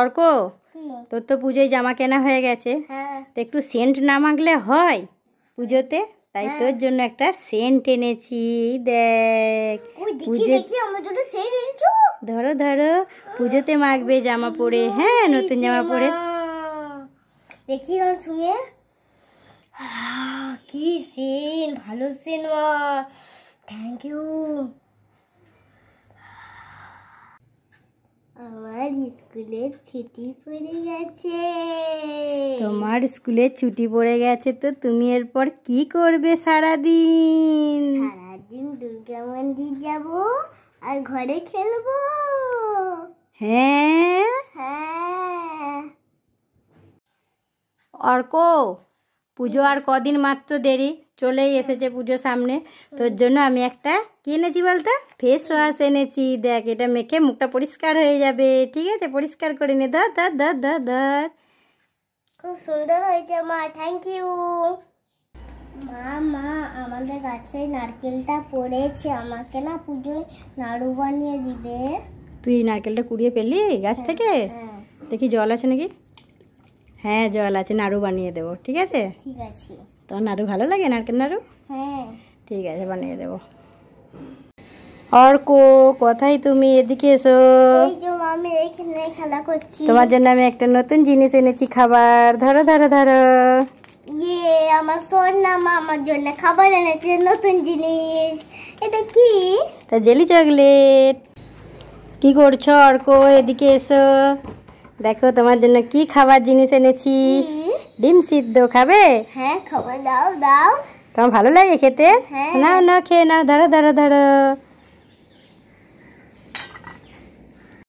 অর্ক তোর তো পুজোয় জামা কেনা হয়ে গেছে হ্যাঁ। তো একটু সেন্ট না মাগলে হয় পুজোতে তাই হ্যাঁ। তোর জন্য একটা সেন্ট এনেছি দেখ ধরো ধরো পুজোতে মাখবে জামা পরে হ্যাঁ নতুন জামা পরে দেখি কি সেন ভালো সেন থ্যাংক ইউ আমার স্কুলে ছুটি পড়ে গেছে তোমার স্কুলে ছুটি পড়ে গেছে তো তুমি এরপর কি করবে সারাদিন সারাদিন দুর্গা মন্দির যাব আর ঘরে খেলবো হ্যাঁ হ্যাঁ অর্ক পুজো আর কদিন মাত্র দেরি চলেই এসেছে পুজো সামনে তোর জন্য আমি একটা কি এনেছি বলতো ফেস ওয়াশ এনেছি দেখ এটা মেখে মুখটা পরিষ্কার হয়ে যাবে ঠিক আছে পরিষ্কার করে নে ধর ধর ধর ধর ধর খুব সুন্দর হয়েছে মা থ্যাংক ইউ মা মা আমাদের গাছে নারকেলটা পড়েছে আমাকে না পুজোয় নাড়ু বানিয়ে দিবে তুই নারকেলটা কুড়িয়ে পেলি গাছ হ্যাঁ, থেকে হ্যাঁ। দেখি জল আছে নাকি হ্যাঁ জল আছে নাড়ু বানিয়ে দেবো ঠিক আছে ঠিক আছে তো নাড়ু ভালো লাগে নারকেল নাড়ু হ্যাঁ ঠিক আছে বানিয়ে দেবো অর্ক কোথায় তুমি এদিকে এসো তোমার জন্য আমি একটা নতুন জিনিস এনেছি খাবার ধরো ধরো ধরো ইয়ে আমার সোনা মামার জন্য খাবার এনেছে নতুন জিনিস এটা কি তা জেলি চকলেট কি করছো অর্ক এদিকে এসো দেখো তোমার জন্য কি খাবার জিনিস এনেছি ডিম সিদ্ধ খাবে হ্যাঁ খাবার দাও দাও তোমার ভালো লাগে খেতে হ্যাঁ। নাও নাও খেয়ে নাও ধরো ধরো ধরো